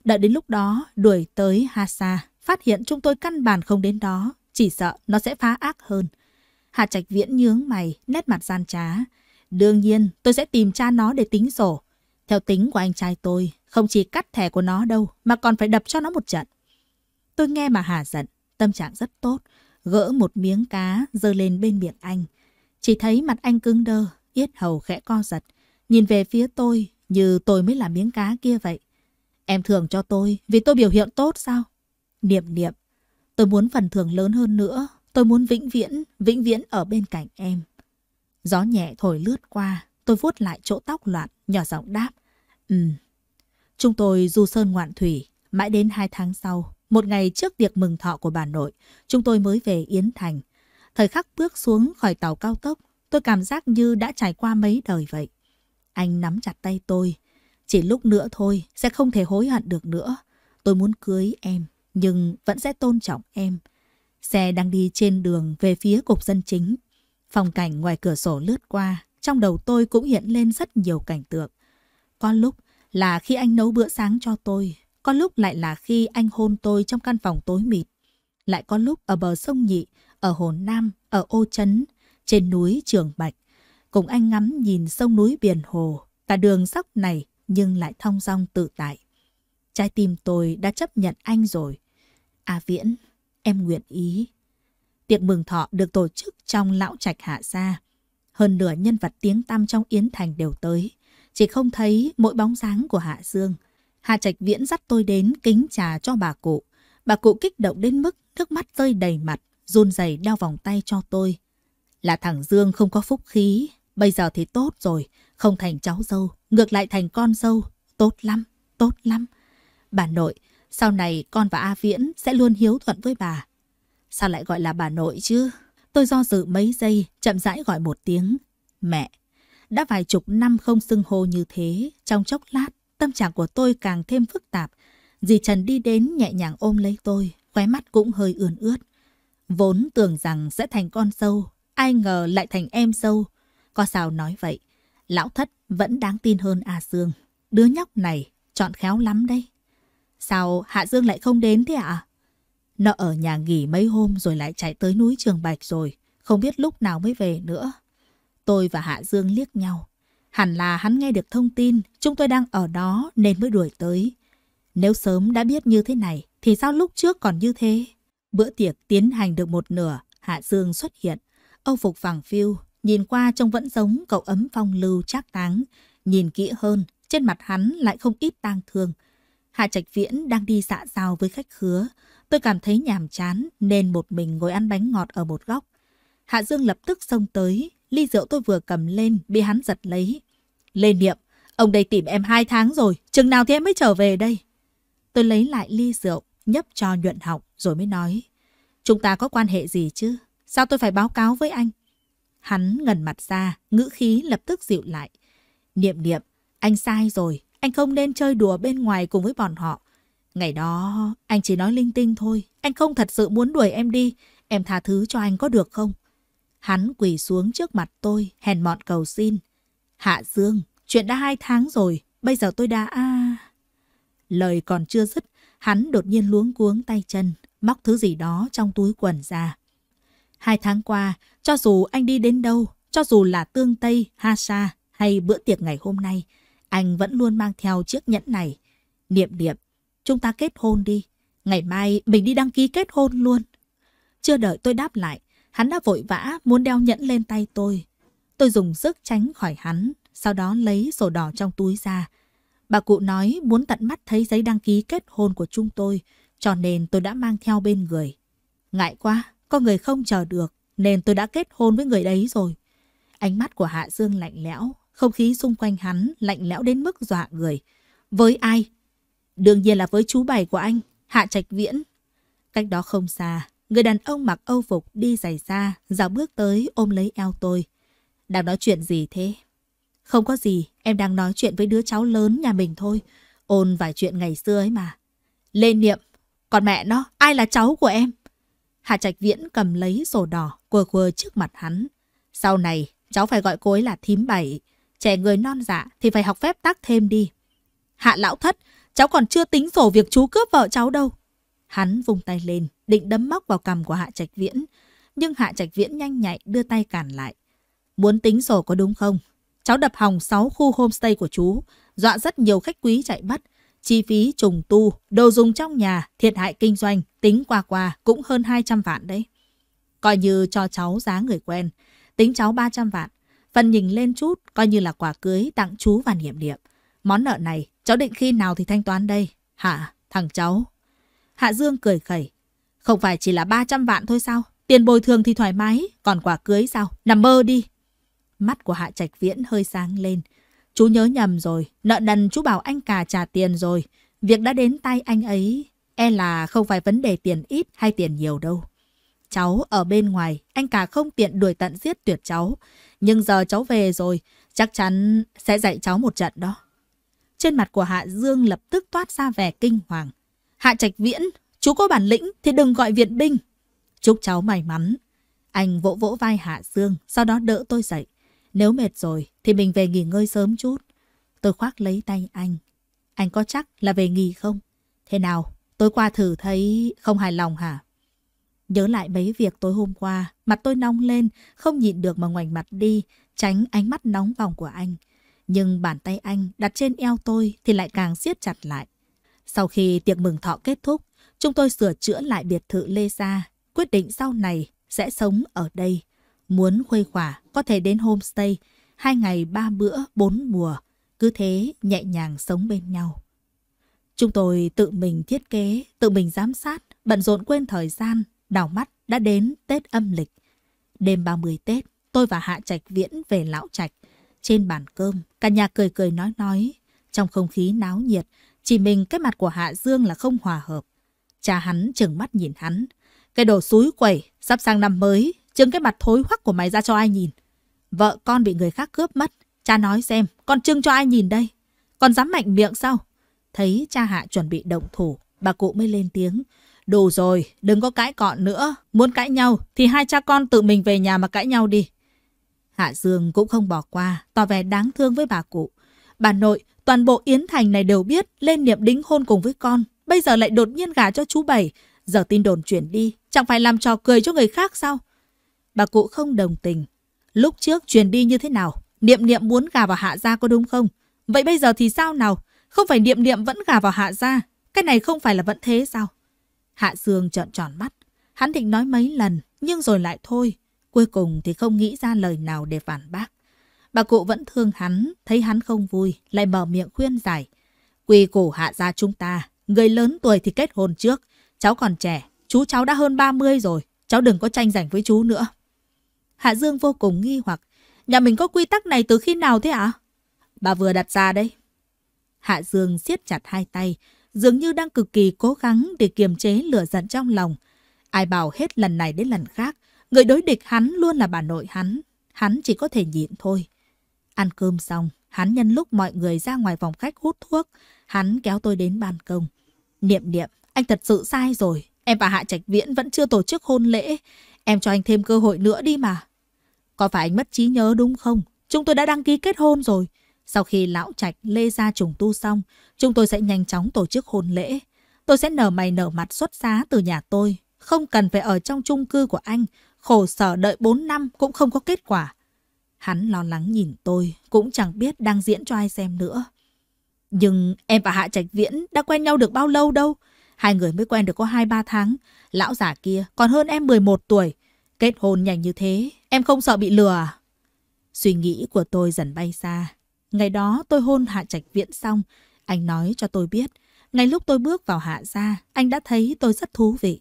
Đợi đến lúc đó đuổi tới Sa phát hiện chúng tôi căn bản không đến đó, chỉ sợ nó sẽ phá ác hơn. Hà Trạch Viễn nhướng mày, nét mặt gian trá. Đương nhiên, tôi sẽ tìm cha nó để tính sổ. Theo tính của anh trai tôi, không chỉ cắt thẻ của nó đâu, mà còn phải đập cho nó một trận. Tôi nghe mà hà giận, tâm trạng rất tốt, gỡ một miếng cá dơ lên bên miệng anh. Chỉ thấy mặt anh cứng đơ, yết hầu khẽ co giật. Nhìn về phía tôi như tôi mới là miếng cá kia vậy. Em thưởng cho tôi vì tôi biểu hiện tốt sao? Niệm niệm, tôi muốn phần thưởng lớn hơn nữa. Tôi muốn vĩnh viễn, vĩnh viễn ở bên cạnh em. Gió nhẹ thổi lướt qua, tôi vuốt lại chỗ tóc loạn, nhỏ giọng đáp. Ừm. Chúng tôi du sơn ngoạn thủy, mãi đến hai tháng sau, một ngày trước tiệc mừng thọ của bà nội, chúng tôi mới về Yến Thành. Thời khắc bước xuống khỏi tàu cao tốc, tôi cảm giác như đã trải qua mấy đời vậy. Anh nắm chặt tay tôi. Chỉ lúc nữa thôi, sẽ không thể hối hận được nữa. Tôi muốn cưới em, nhưng vẫn sẽ tôn trọng em. Xe đang đi trên đường về phía cục dân chính. Phòng cảnh ngoài cửa sổ lướt qua, trong đầu tôi cũng hiện lên rất nhiều cảnh tượng. Có lúc là khi anh nấu bữa sáng cho tôi, có lúc lại là khi anh hôn tôi trong căn phòng tối mịt. Lại có lúc ở bờ sông Nhị, ở Hồ Nam, ở Ô Trấn, trên núi Trường Bạch. Cùng anh ngắm nhìn sông núi Biển Hồ, cả đường dốc này nhưng lại thong dong tự tại. Trái tim tôi đã chấp nhận anh rồi. À Viễn, em nguyện ý. Tiệc mừng thọ được tổ chức trong lão trạch hạ gia. Hơn nửa nhân vật tiếng tăm trong Yến Thành đều tới. Chỉ không thấy mỗi bóng dáng của Hạ Dương. Hạ Trạch Viễn dắt tôi đến kính trà cho bà cụ. Bà cụ kích động đến mức nước mắt rơi đầy mặt run rẩy đeo vòng tay cho tôi. Là thằng Dương không có phúc khí, bây giờ thì tốt rồi, không thành cháu dâu, ngược lại thành con dâu, tốt lắm, tốt lắm. Bà nội, sau này con và A Viễn sẽ luôn hiếu thuận với bà. Sao lại gọi là bà nội chứ? Tôi do dự mấy giây, chậm rãi gọi một tiếng. Mẹ, đã vài chục năm không xưng hô như thế, trong chốc lát, tâm trạng của tôi càng thêm phức tạp. Dì Trần đi đến nhẹ nhàng ôm lấy tôi, khóe mắt cũng hơi ươn ướt. Vốn tưởng rằng sẽ thành con sâu, ai ngờ lại thành em sâu. Có sao nói vậy, lão thất vẫn đáng tin hơn A Dương. Đứa nhóc này chọn khéo lắm đấy. Sao Hạ Dương lại không đến thế ạ? Nó ở nhà nghỉ mấy hôm rồi lại chạy tới núi Trường Bạch rồi, không biết lúc nào mới về nữa. Tôi và Hạ Dương liếc nhau. Hẳn là hắn nghe được thông tin chúng tôi đang ở đó nên mới đuổi tới. Nếu sớm đã biết như thế này thì sao lúc trước còn như thế? Bữa tiệc tiến hành được một nửa, Hạ Dương xuất hiện. Âu phục vàng phiêu, nhìn qua trông vẫn giống cậu ấm phong lưu trác táng. Nhìn kỹ hơn, trên mặt hắn lại không ít tang thương. Hạ Trạch Viễn đang đi xã giao với khách khứa. Tôi cảm thấy nhàm chán nên một mình ngồi ăn bánh ngọt ở một góc. Hạ Dương lập tức xông tới, ly rượu tôi vừa cầm lên bị hắn giật lấy. Lê Niệm, ông đây tìm em hai tháng rồi, chừng nào thì em mới trở về đây? Tôi lấy lại ly rượu, nhấp cho nhuận học rồi mới nói. Chúng ta có quan hệ gì chứ? Sao tôi phải báo cáo với anh? Hắn ngần mặt ra, ngữ khí lập tức dịu lại. Niệm niệm, anh sai rồi, anh không nên chơi đùa bên ngoài cùng với bọn họ. Ngày đó, anh chỉ nói linh tinh thôi, anh không thật sự muốn đuổi em đi, em tha thứ cho anh có được không? Hắn quỳ xuống trước mặt tôi, hèn mọn cầu xin. Hạ Dương, chuyện đã hai tháng rồi, bây giờ tôi đã... Lời còn chưa dứt, Hắn đột nhiên luống cuống tay chân, móc thứ gì đó trong túi quần ra. Hai tháng qua, cho dù anh đi đến đâu, cho dù là tương Tây, Ha Sa hay bữa tiệc ngày hôm nay, anh vẫn luôn mang theo chiếc nhẫn này. Niệm niệm, chúng ta kết hôn đi. Ngày mai mình đi đăng ký kết hôn luôn. Chưa đợi tôi đáp lại, hắn đã vội vã muốn đeo nhẫn lên tay tôi. Tôi dùng sức tránh khỏi hắn, sau đó lấy sổ đỏ trong túi ra, Bà cụ nói muốn tận mắt thấy giấy đăng ký kết hôn của chúng tôi, cho nên tôi đã mang theo bên người. Ngại quá, có người không chờ được, nên tôi đã kết hôn với người đấy rồi. Ánh mắt của Hạ Dương lạnh lẽo, không khí xung quanh hắn lạnh lẽo đến mức dọa người. Với ai? Đương nhiên là với chú bảy của anh, Hạ Trạch Viễn. Cách đó không xa, người đàn ông mặc âu phục đi giày da, dạo bước tới ôm lấy eo tôi. Đang nói chuyện gì thế? Không có gì, em đang nói chuyện với đứa cháu lớn nhà mình thôi. Ôn vài chuyện ngày xưa ấy mà. Lê Niệm, còn mẹ nó, ai là cháu của em? Hạ Trạch Viễn cầm lấy sổ đỏ, quơ quơ trước mặt hắn. Sau này, cháu phải gọi cô ấy là thím bảy. Trẻ người non dạ thì phải học phép tắc thêm đi. Hạ lão thất, cháu còn chưa tính sổ việc chú cướp vợ cháu đâu. Hắn vung tay lên, định đấm móc vào cầm của Hạ Trạch Viễn. Nhưng Hạ Trạch Viễn nhanh nhạy đưa tay cản lại. Muốn tính sổ có đúng không? Cháu đập hỏng 6 khu homestay của chú, dọa rất nhiều khách quý chạy bắt. Chi phí trùng tu, đồ dùng trong nhà, thiệt hại kinh doanh, tính qua qua cũng hơn 200 vạn đấy. Coi như cho cháu giá người quen, tính cháu 300 vạn. Phần nhìn lên chút, coi như là quà cưới tặng chú và niệm niệm. Món nợ này, cháu định khi nào thì thanh toán đây? Hả, thằng cháu. Hạ Dương cười khẩy. Không phải chỉ là 300 vạn thôi sao? Tiền bồi thường thì thoải mái, còn quả cưới sao? Nằm mơ đi. Mắt của Hạ Trạch Viễn hơi sáng lên. Chú nhớ nhầm rồi, nợ nần chú bảo anh cả trả tiền rồi. Việc đã đến tay anh ấy, e là không phải vấn đề tiền ít hay tiền nhiều đâu. Cháu ở bên ngoài, anh cả không tiện đuổi tận giết tuyệt cháu. Nhưng giờ cháu về rồi, chắc chắn sẽ dạy cháu một trận đó. Trên mặt của Hạ Dương lập tức toát ra vẻ kinh hoàng. Hạ Trạch Viễn, chú có bản lĩnh thì đừng gọi viện binh. Chúc cháu may mắn. Anh vỗ vỗ vai Hạ Dương, sau đó đỡ tôi dậy. Nếu mệt rồi thì mình về nghỉ ngơi sớm chút. Tôi khoác lấy tay anh. Anh có chắc là về nghỉ không? Thế nào, tối qua thử thấy không hài lòng hả? Nhớ lại mấy việc tối hôm qua, mặt tôi nóng lên, không nhịn được mà ngoảnh mặt đi, tránh ánh mắt nóng vòng của anh. Nhưng bàn tay anh đặt trên eo tôi thì lại càng siết chặt lại. Sau khi tiệc mừng thọ kết thúc, chúng tôi sửa chữa lại biệt thự Lê Gia, quyết định sau này sẽ sống ở đây. Muốn khuây khỏa, có thể đến homestay, hai ngày ba bữa bốn mùa, cứ thế nhẹ nhàng sống bên nhau. Chúng tôi tự mình thiết kế, tự mình giám sát, bận rộn quên thời gian, đảo mắt đã đến Tết âm lịch. Đêm ba mươi Tết, tôi và Hạ Trạch Viễn về Lão Trạch. Trên bàn cơm, cả nhà cười cười nói nói. Trong không khí náo nhiệt, chỉ mình cái mặt của Hạ Dương là không hòa hợp. Cha hắn chừng mắt nhìn hắn. Cái đồ suối quẩy, sắp sang năm mới, trưng cái mặt thối hoắc của mày ra cho ai nhìn. Vợ con bị người khác cướp mất, cha nói xem, con trưng cho ai nhìn đây? Con dám mạnh miệng sao? Thấy cha Hạ chuẩn bị động thủ, bà cụ mới lên tiếng. Đủ rồi, đừng có cãi cọ nữa. Muốn cãi nhau thì hai cha con tự mình về nhà mà cãi nhau đi. Hạ Dương cũng không bỏ qua, tỏ vẻ đáng thương với bà cụ. Bà nội, toàn bộ Yến Thành này đều biết lên niệm đính hôn cùng với con. Bây giờ lại đột nhiên gả cho chú Bảy. Giờ tin đồn chuyển đi, chẳng phải làm trò cười cho người khác sao? Bà cụ không đồng tình. Lúc trước truyền đi như thế nào? Niệm niệm muốn gà vào hạ gia có đúng không? Vậy bây giờ thì sao nào? Không phải niệm niệm vẫn gà vào hạ gia. Cái này không phải là vẫn thế sao? Hạ Dương trợn tròn mắt. Hắn định nói mấy lần, nhưng rồi lại thôi. Cuối cùng thì không nghĩ ra lời nào để phản bác. Bà cụ vẫn thương hắn, thấy hắn không vui, lại mở miệng khuyên giải. Quỳ cổ hạ gia chúng ta, người lớn tuổi thì kết hôn trước. Cháu còn trẻ, chú cháu đã hơn 30 rồi, cháu đừng có tranh giành với chú nữa. Hạ Dương vô cùng nghi hoặc. Nhà mình có quy tắc này từ khi nào thế ạ? Bà vừa đặt ra đây. Hạ Dương siết chặt hai tay, dường như đang cực kỳ cố gắng để kiềm chế lửa giận trong lòng. Ai bảo hết lần này đến lần khác, người đối địch hắn luôn là bà nội hắn. Hắn chỉ có thể nhịn thôi. Ăn cơm xong, hắn nhân lúc mọi người ra ngoài phòng khách hút thuốc, hắn kéo tôi đến ban công. Niệm niệm, anh thật sự sai rồi. Em và Hạ Trạch Viễn vẫn chưa tổ chức hôn lễ. Em cho anh thêm cơ hội nữa đi mà. Có phải anh mất trí nhớ đúng không? Chúng tôi đã đăng ký kết hôn rồi. Sau khi lão trạch lê ra trùng tu xong, chúng tôi sẽ nhanh chóng tổ chức hôn lễ. Tôi sẽ nở mày nở mặt xuất giá từ nhà tôi. Không cần phải ở trong chung cư của anh. Khổ sở đợi 4 năm cũng không có kết quả. Hắn lo lắng nhìn tôi, cũng chẳng biết đang diễn cho ai xem nữa. Nhưng em và Hạ Trạch Viễn đã quen nhau được bao lâu đâu. Hai người mới quen được có 2-3 tháng. Lão già kia còn hơn em 11 tuổi. Kết hôn nhanh như thế, em không sợ bị lừa à? Suy nghĩ của tôi dần bay xa. Ngày đó tôi hôn Hạ Trạch Viện xong, anh nói cho tôi biết. Ngay lúc tôi bước vào Hạ gia, anh đã thấy tôi rất thú vị.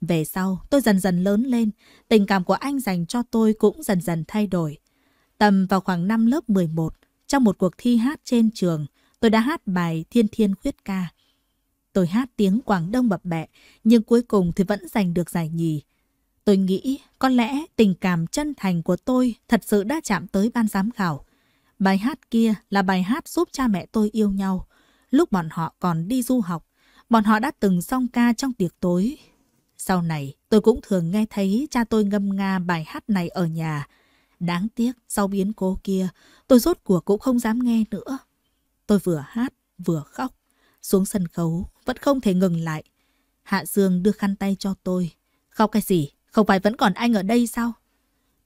Về sau, tôi dần dần lớn lên, tình cảm của anh dành cho tôi cũng dần dần thay đổi. Tầm vào khoảng năm lớp 11, trong một cuộc thi hát trên trường, tôi đã hát bài Thiên Thiên Khuyết Ca. Tôi hát tiếng Quảng Đông bập bẹ, nhưng cuối cùng thì vẫn giành được giải nhì. Tôi nghĩ có lẽ tình cảm chân thành của tôi thật sự đã chạm tới ban giám khảo. Bài hát kia là bài hát giúp cha mẹ tôi yêu nhau. Lúc bọn họ còn đi du học, bọn họ đã từng song ca trong tiệc tối. Sau này, tôi cũng thường nghe thấy cha tôi ngâm nga bài hát này ở nhà. Đáng tiếc, sau biến cố kia, tôi rốt cuộc cũng không dám nghe nữa. Tôi vừa hát, vừa khóc. Xuống sân khấu, vẫn không thể ngừng lại. Hạ Dương đưa khăn tay cho tôi. Khóc cái gì? Không phải vẫn còn anh ở đây sao?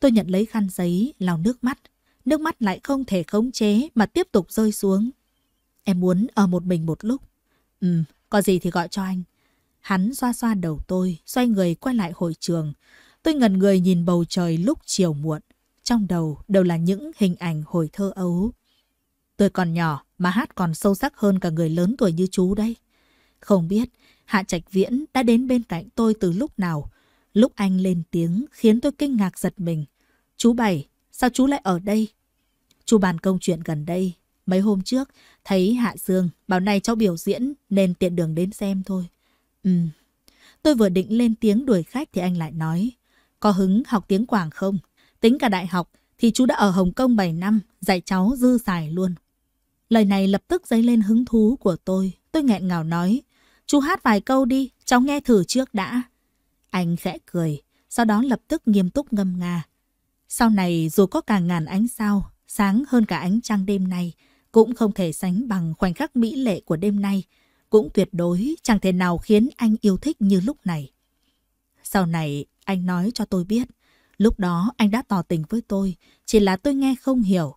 Tôi nhận lấy khăn giấy, lau nước mắt. Nước mắt lại không thể khống chế mà tiếp tục rơi xuống. Em muốn ở một mình một lúc. Ừ, có gì thì gọi cho anh. Hắn xoa xoa đầu tôi, xoay người quay lại hội trường. Tôi ngần người nhìn bầu trời lúc chiều muộn. Trong đầu đều là những hình ảnh hồi thơ ấu. Tôi còn nhỏ mà hát còn sâu sắc hơn cả người lớn tuổi như chú đây. Không biết Hạ Trạch Viễn đã đến bên cạnh tôi từ lúc nào, Lúc anh lên tiếng khiến tôi kinh ngạc giật mình. Chú Bảy, sao chú lại ở đây? Chú bàn công chuyện gần đây. Mấy hôm trước, thấy Hạ Dương bảo này cháu biểu diễn nên tiện đường đến xem thôi. Ừ, tôi vừa định lên tiếng đuổi khách thì anh lại nói. Có hứng học tiếng Quảng không? Tính cả đại học thì chú đã ở Hồng Kông 7 năm, dạy cháu dư xài luôn. Lời này lập tức dấy lên hứng thú của tôi. Tôi nghẹn ngào nói, chú hát vài câu đi, cháu nghe thử trước đã. Anh khẽ cười, sau đó lập tức nghiêm túc ngâm nga. Sau này dù có cả ngàn ánh sao, sáng hơn cả ánh trăng đêm nay, cũng không thể sánh bằng khoảnh khắc mỹ lệ của đêm nay, cũng tuyệt đối chẳng thể nào khiến anh yêu thích như lúc này. Sau này anh nói cho tôi biết, lúc đó anh đã tỏ tình với tôi, chỉ là tôi nghe không hiểu.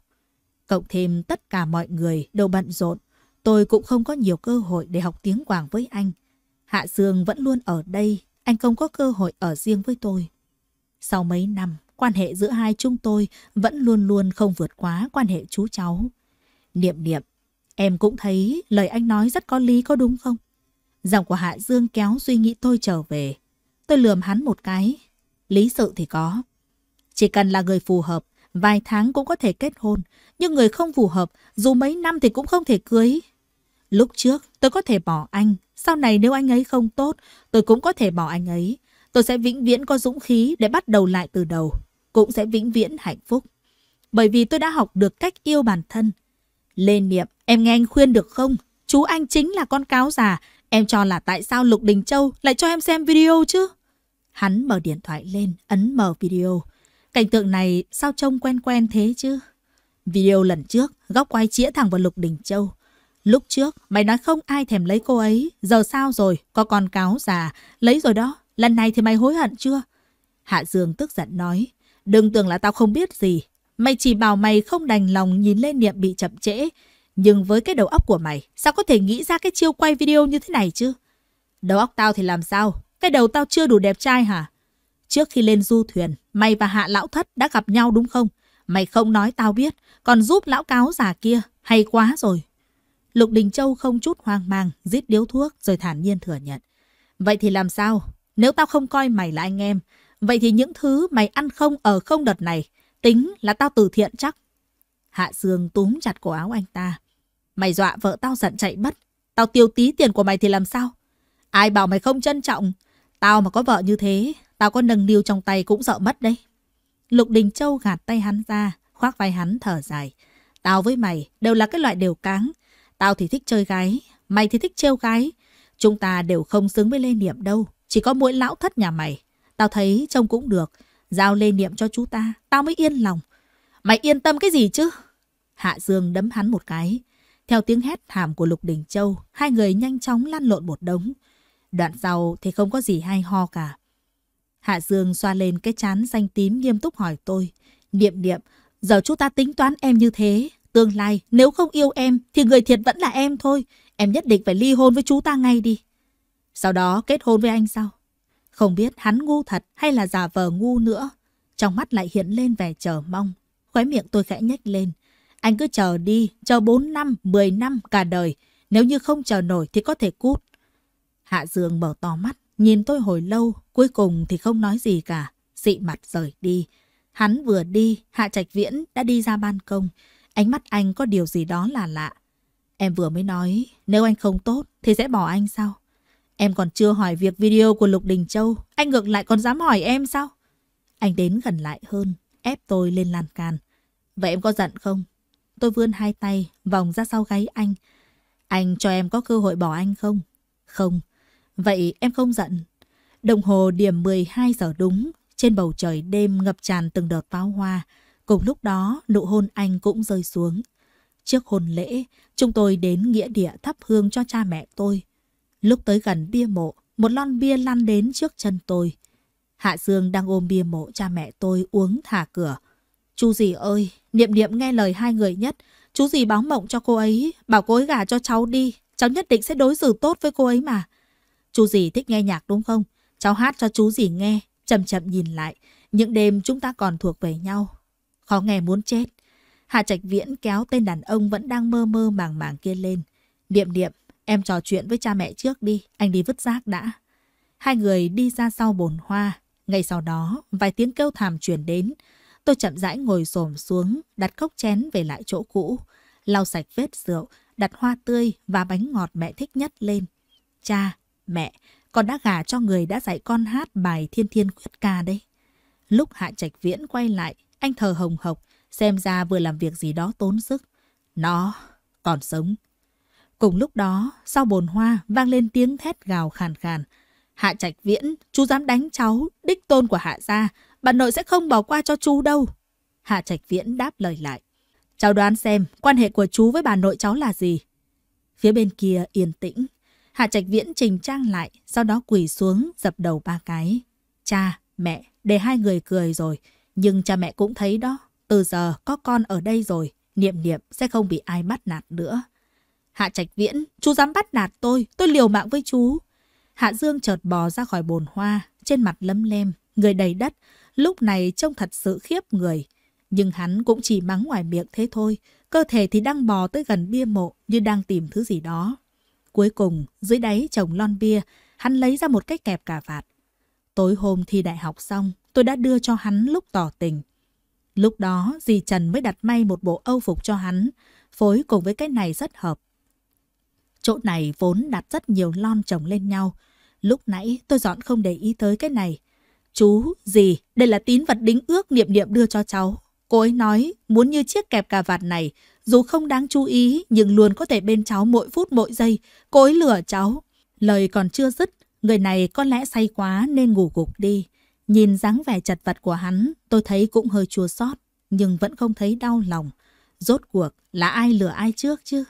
Cộng thêm tất cả mọi người đều bận rộn, tôi cũng không có nhiều cơ hội để học tiếng Quảng với anh. Hạ Dương vẫn luôn ở đây anh không có cơ hội ở riêng với tôi. Sau mấy năm, quan hệ giữa hai chúng tôi vẫn luôn luôn không vượt quá quan hệ chú cháu. Niệm niệm, em cũng thấy lời anh nói rất có lý có đúng không? Giọng của Hạ Dương kéo suy nghĩ tôi trở về. Tôi lườm hắn một cái. Lý sự thì có. Chỉ cần là người phù hợp, vài tháng cũng có thể kết hôn. Nhưng người không phù hợp, dù mấy năm thì cũng không thể cưới. Lúc trước tôi có thể bỏ anh sau này nếu anh ấy không tốt, tôi cũng có thể bỏ anh ấy. Tôi sẽ vĩnh viễn có dũng khí để bắt đầu lại từ đầu. Cũng sẽ vĩnh viễn hạnh phúc. Bởi vì tôi đã học được cách yêu bản thân. Lê Niệm, em nghe anh khuyên được không? Chú anh chính là con cáo già. Em cho là tại sao Lục Đình Châu lại cho em xem video chứ? Hắn mở điện thoại lên, ấn mở video. Cảnh tượng này sao trông quen quen thế chứ? Video lần trước, góc quay chĩa thẳng vào Lục Đình Châu. Lúc trước, mày nói không ai thèm lấy cô ấy, giờ sao rồi, có con cáo già, lấy rồi đó, lần này thì mày hối hận chưa? Hạ Dương tức giận nói, đừng tưởng là tao không biết gì, mày chỉ bảo mày không đành lòng nhìn lên niệm bị chậm trễ, nhưng với cái đầu óc của mày, sao có thể nghĩ ra cái chiêu quay video như thế này chứ? Đầu óc tao thì làm sao? Cái đầu tao chưa đủ đẹp trai hả? Trước khi lên du thuyền, mày và hạ lão thất đã gặp nhau đúng không? Mày không nói tao biết, còn giúp lão cáo già kia, hay quá rồi, Lục Đình Châu không chút hoang mang, giết điếu thuốc rồi thản nhiên thừa nhận. Vậy thì làm sao? Nếu tao không coi mày là anh em, vậy thì những thứ mày ăn không ở không đợt này, tính là tao từ thiện chắc. Hạ Dương túm chặt cổ áo anh ta. Mày dọa vợ tao giận chạy mất, tao tiêu tí tiền của mày thì làm sao? Ai bảo mày không trân trọng? Tao mà có vợ như thế, tao có nâng niu trong tay cũng sợ mất đấy. Lục Đình Châu gạt tay hắn ra, khoác vai hắn thở dài. Tao với mày đều là cái loại đều cáng, Tao thì thích chơi gái, mày thì thích trêu gái. Chúng ta đều không xứng với Lê Niệm đâu, chỉ có mỗi lão thất nhà mày. Tao thấy trông cũng được, giao Lê Niệm cho chú ta, tao mới yên lòng. Mày yên tâm cái gì chứ? Hạ Dương đấm hắn một cái. Theo tiếng hét thảm của Lục Đình Châu, hai người nhanh chóng lăn lộn một đống. Đoạn sau thì không có gì hay ho cả. Hạ Dương xoa lên cái chán xanh tím nghiêm túc hỏi tôi. Niệm niệm, giờ chú ta tính toán em như thế, Tương lai, nếu không yêu em, thì người thiệt vẫn là em thôi. Em nhất định phải ly hôn với chú ta ngay đi. Sau đó kết hôn với anh sau Không biết hắn ngu thật hay là giả vờ ngu nữa. Trong mắt lại hiện lên vẻ chờ mong. Khóe miệng tôi khẽ nhếch lên. Anh cứ chờ đi, chờ 4 năm, 10 năm, cả đời. Nếu như không chờ nổi thì có thể cút. Hạ Dương mở to mắt, nhìn tôi hồi lâu, cuối cùng thì không nói gì cả. Dị mặt rời đi. Hắn vừa đi, Hạ Trạch Viễn đã đi ra ban công. Ánh mắt anh có điều gì đó là lạ. Em vừa mới nói, nếu anh không tốt thì sẽ bỏ anh sao? Em còn chưa hỏi việc video của Lục Đình Châu, anh ngược lại còn dám hỏi em sao? Anh đến gần lại hơn, ép tôi lên lan can. Vậy em có giận không? Tôi vươn hai tay, vòng ra sau gáy anh. Anh cho em có cơ hội bỏ anh không? Không. Vậy em không giận. Đồng hồ điểm 12 giờ đúng, trên bầu trời đêm ngập tràn từng đợt pháo hoa. Cùng lúc đó, nụ hôn anh cũng rơi xuống. Trước hôn lễ, chúng tôi đến nghĩa địa thắp hương cho cha mẹ tôi. Lúc tới gần bia mộ, một lon bia lăn đến trước chân tôi. Hạ Dương đang ôm bia mộ cha mẹ tôi uống thả cửa. Chú gì ơi, niệm niệm nghe lời hai người nhất. Chú gì báo mộng cho cô ấy, bảo cô ấy gả cho cháu đi. Cháu nhất định sẽ đối xử tốt với cô ấy mà. Chú gì thích nghe nhạc đúng không? Cháu hát cho chú gì nghe, chậm chậm nhìn lại. Những đêm chúng ta còn thuộc về nhau, khó nghe muốn chết. Hạ Trạch Viễn kéo tên đàn ông vẫn đang mơ mơ màng màng kia lên. Niệm niệm, em trò chuyện với cha mẹ trước đi, anh đi vứt rác đã. Hai người đi ra sau bồn hoa. Ngay sau đó, vài tiếng kêu thảm chuyển đến. Tôi chậm rãi ngồi xổm xuống, đặt cốc chén về lại chỗ cũ. Lau sạch vết rượu, đặt hoa tươi và bánh ngọt mẹ thích nhất lên. Cha, mẹ, con đã gả cho người đã dạy con hát bài Thiên Thiên Khuyết Ca đấy. Lúc Hạ Trạch Viễn quay lại, anh thở hồng hộc, xem ra vừa làm việc gì đó tốn sức. Nó còn sống. Cùng lúc đó, sau bồn hoa vang lên tiếng thét gào khàn khàn. Hạ Trạch Viễn, chú dám đánh cháu, đích tôn của Hạ gia, bà nội sẽ không bỏ qua cho chú đâu. Hạ Trạch Viễn đáp lời lại. Cháu đoán xem quan hệ của chú với bà nội cháu là gì. Phía bên kia yên tĩnh. Hạ Trạch Viễn trình trang lại, sau đó quỳ xuống dập đầu ba cái. Cha, mẹ, để hai người cười rồi. Nhưng cha mẹ cũng thấy đó, từ giờ có con ở đây rồi, niệm niệm sẽ không bị ai bắt nạt nữa. Hạ Trạch Viễn, chú dám bắt nạt tôi, tôi liều mạng với chú. Hạ Dương chợt bò ra khỏi bồn hoa, trên mặt lấm lem, người đầy đất, lúc này trông thật sự khiếp người. Nhưng hắn cũng chỉ mắng ngoài miệng thế thôi, cơ thể thì đang bò tới gần bia mộ như đang tìm thứ gì đó. Cuối cùng, dưới đáy chồng lon bia, hắn lấy ra một cái kẹp cà vạt, Tối hôm thi đại học xong, tôi đã đưa cho hắn lúc tỏ tình. Lúc đó, dì Trần mới đặt may một bộ âu phục cho hắn, phối cùng với cái này rất hợp. Chỗ này vốn đặt rất nhiều lon chồng lên nhau. Lúc nãy tôi dọn không để ý tới cái này. Chú, dì, đây là tín vật đính ước niệm niệm đưa cho cháu. Cô ấy nói, muốn như chiếc kẹp cà vạt này, dù không đáng chú ý, nhưng luôn có thể bên cháu mỗi phút mỗi giây. Cô ấy lừa cháu. Lời còn chưa dứt, Người này có lẽ say quá nên ngủ gục đi. Nhìn dáng vẻ chật vật của hắn, tôi thấy cũng hơi chua xót nhưng vẫn không thấy đau lòng. Rốt cuộc là ai lừa ai trước chứ?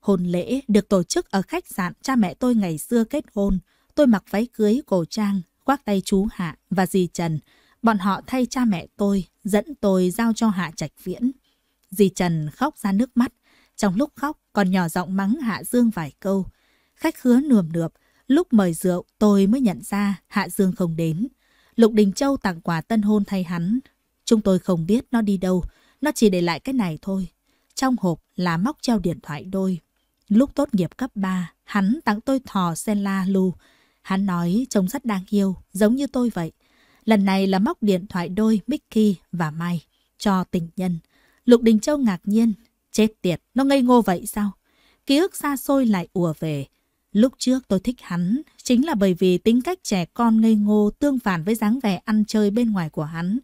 Hôn lễ được tổ chức ở khách sạn cha mẹ tôi ngày xưa kết hôn. Tôi mặc váy cưới cổ trang, khoác tay chú Hạ và dì Trần. Bọn họ thay cha mẹ tôi, dẫn tôi giao cho Hạ Trạch Viễn. Dì Trần khóc ra nước mắt. Trong lúc khóc còn nhỏ giọng mắng Hạ Dương vài câu. Khách khứa nườm nượp, Lúc mời rượu, tôi mới nhận ra Hạ Dương không đến. Lục Đình Châu tặng quà tân hôn thay hắn. Chúng tôi không biết nó đi đâu, nó chỉ để lại cái này thôi. Trong hộp là móc treo điện thoại đôi. Lúc tốt nghiệp cấp 3, hắn tặng tôi thò sen la lu. Hắn nói trông rất đáng yêu, giống như tôi vậy. Lần này là móc điện thoại đôi Mickey và Mai cho tình nhân. Lục Đình Châu ngạc nhiên. Chết tiệt, nó ngây ngô vậy sao? Ký ức xa xôi lại ùa về. Lúc trước tôi thích hắn chính là bởi vì tính cách trẻ con ngây ngô tương phản với dáng vẻ ăn chơi bên ngoài của hắn.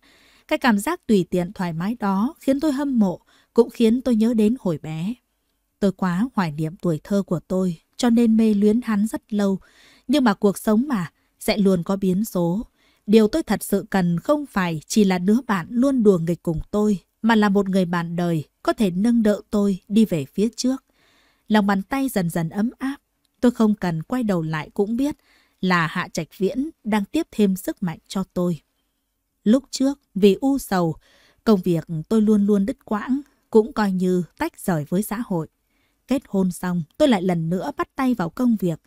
Cái cảm giác tùy tiện thoải mái đó khiến tôi hâm mộ, cũng khiến tôi nhớ đến hồi bé. Tôi quá hoài niệm tuổi thơ của tôi, cho nên mê luyến hắn rất lâu. Nhưng mà cuộc sống mà, sẽ luôn có biến số. Điều tôi thật sự cần không phải chỉ là đứa bạn luôn đùa nghịch cùng tôi, mà là một người bạn đời có thể nâng đỡ tôi đi về phía trước. Lòng bàn tay dần dần ấm áp, Tôi không cần quay đầu lại cũng biết là Hạ Trạch Viễn đang tiếp thêm sức mạnh cho tôi. Lúc trước, vì u sầu, công việc tôi luôn luôn đứt quãng, cũng coi như tách rời với xã hội. Kết hôn xong, tôi lại lần nữa bắt tay vào công việc.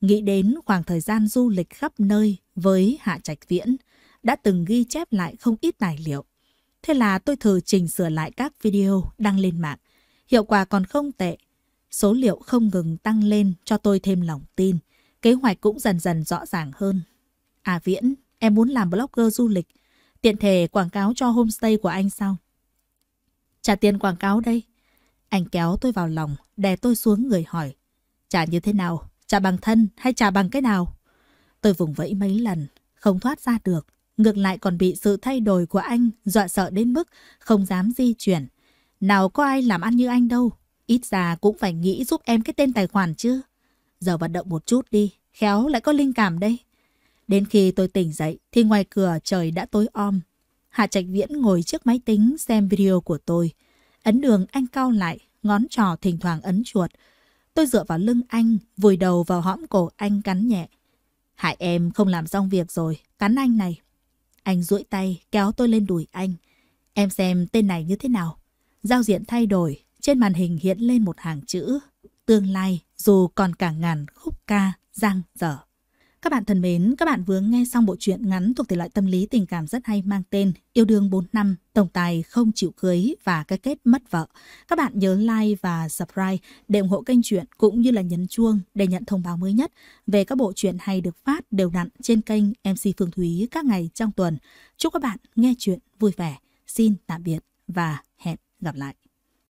Nghĩ đến khoảng thời gian du lịch khắp nơi với Hạ Trạch Viễn, đã từng ghi chép lại không ít tài liệu. Thế là tôi thử chỉnh sửa lại các video đăng lên mạng. Hiệu quả còn không tệ, số liệu không ngừng tăng lên cho tôi thêm lòng tin. Kế hoạch cũng dần dần rõ ràng hơn. À Viễn, em muốn làm blogger du lịch. Tiện thể quảng cáo cho homestay của anh sao? Trả tiền quảng cáo đây. Anh kéo tôi vào lòng, đè tôi xuống người hỏi. Trả như thế nào? Trả bằng thân hay trả bằng cái nào? Tôi vùng vẫy mấy lần, không thoát ra được. Ngược lại còn bị sự thay đổi của anh dọa sợ đến mức không dám di chuyển. Nào có ai làm ăn như anh đâu, Ít ra cũng phải nghĩ giúp em cái tên tài khoản chứ. Giờ vận động một chút đi, khéo lại có linh cảm đây. Đến khi tôi tỉnh dậy thì ngoài cửa trời đã tối om. Hạ Trạch Viễn ngồi trước máy tính xem video của tôi. Ấn đường anh cao lại, ngón trò thỉnh thoảng ấn chuột. Tôi dựa vào lưng anh, vùi đầu vào hõm cổ anh cắn nhẹ. Hại em không làm xong việc rồi, cắn anh này. Anh duỗi tay, kéo tôi lên đùi anh. Em xem tên này như thế nào? Giao diện thay đổi, trên màn hình hiện lên một hàng chữ Tương lai dù còn cả ngàn khúc ca giang dở. Các bạn thân mến, các bạn vừa nghe xong bộ truyện ngắn thuộc thể loại tâm lý tình cảm rất hay mang tên Yêu đương 4 năm, tổng tài không chịu cưới và cái kết mất vợ. Các bạn nhớ like và subscribe để ủng hộ kênh truyện cũng như là nhấn chuông để nhận thông báo mới nhất về các bộ truyện hay được phát đều đặn trên kênh MC Phương Thúy các ngày trong tuần. Chúc các bạn nghe truyện vui vẻ. Xin tạm biệt và hẹn gặp lại.